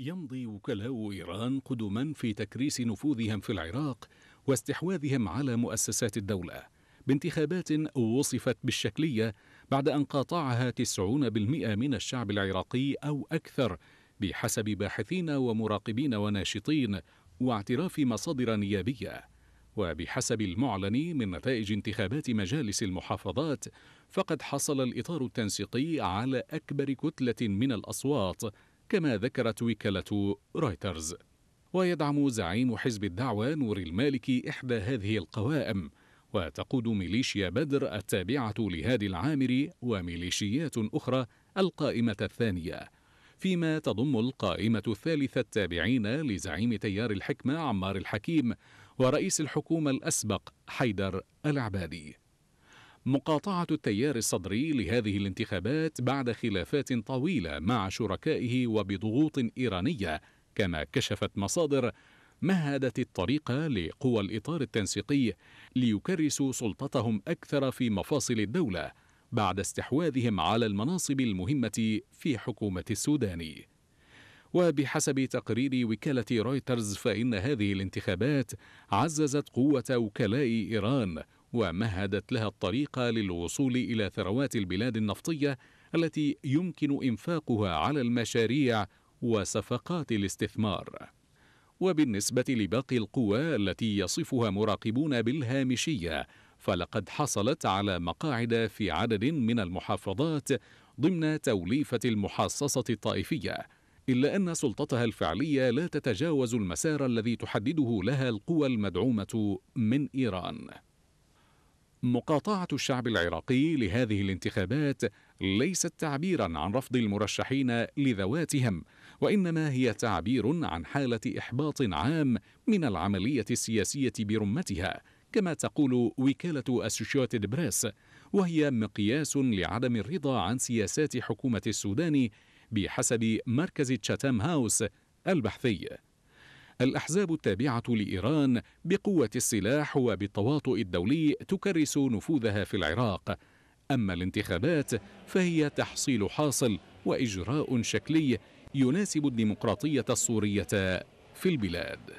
يمضي وكلاء إيران قدما في تكريس نفوذهم في العراق واستحواذهم على مؤسسات الدولة بانتخابات وصفت بالشكلية بعد أن قاطعها 90% من الشعب العراقي أو أكثر بحسب باحثين ومراقبين وناشطين واعتراف مصادر نيابية وبحسب المعلن من نتائج انتخابات مجالس المحافظات فقد حصل الإطار التنسيقي على أكبر كتلة من الأصوات كما ذكرت وكالة رويترز ويدعم زعيم حزب الدعوة نور المالكي إحدى هذه القوائم وتقود ميليشيا بدر التابعة لهادي العامري وميليشيات أخرى القائمة الثانية فيما تضم القائمة الثالثة التابعين لزعيم تيار الحكمة عمار الحكيم ورئيس الحكومة الأسبق حيدر العبادي مقاطعة التيار الصدري لهذه الانتخابات بعد خلافات طويلة مع شركائه وبضغوط إيرانية كما كشفت مصادر مهدت الطريق لقوى الإطار التنسيقي ليكرسوا سلطتهم أكثر في مفاصل الدولة بعد استحواذهم على المناصب المهمة في حكومة السودان. وبحسب تقرير وكالة رويترز فإن هذه الانتخابات عززت قوة وكلاء إيران ومهدت لها الطريق للوصول إلى ثروات البلاد النفطية التي يمكن إنفاقها على المشاريع وصفقات الاستثمار. وبالنسبة لباقي القوى التي يصفها مراقبون بالهامشية فلقد حصلت على مقاعد في عدد من المحافظات ضمن توليفة المحاصصه الطائفية إلا أن سلطتها الفعلية لا تتجاوز المسار الذي تحدده لها القوى المدعومة من إيران مقاطعة الشعب العراقي لهذه الانتخابات ليست تعبيرا عن رفض المرشحين لذواتهم، وإنما هي تعبير عن حالة إحباط عام من العملية السياسية برمتها، كما تقول وكالة أسوشيوتد بريس، وهي مقياس لعدم الرضا عن سياسات حكومة السودان بحسب مركز تشاتام هاوس البحثي. الأحزاب التابعة لإيران بقوة السلاح وبالتواطؤ الدولي تكرس نفوذها في العراق أما الانتخابات فهي تحصيل حاصل وإجراء شكلي يناسب الديمقراطية السورية في البلاد